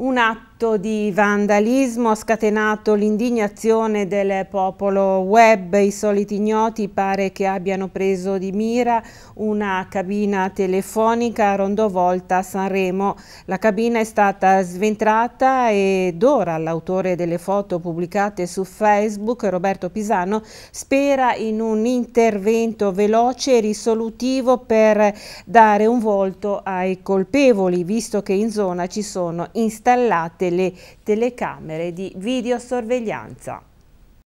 Un atto di vandalismo ha scatenato l'indignazione del popolo web. I soliti ignoti pare che abbiano preso di mira una cabina telefonica a Rondovolta a Sanremo. La cabina è stata sventrata ed ora l'autore delle foto pubblicate su Facebook, Roberto Pisano, spera in un intervento veloce e risolutivo per dare un volto ai colpevoli, visto che in zona ci sono installazioni installate le telecamere di videosorveglianza.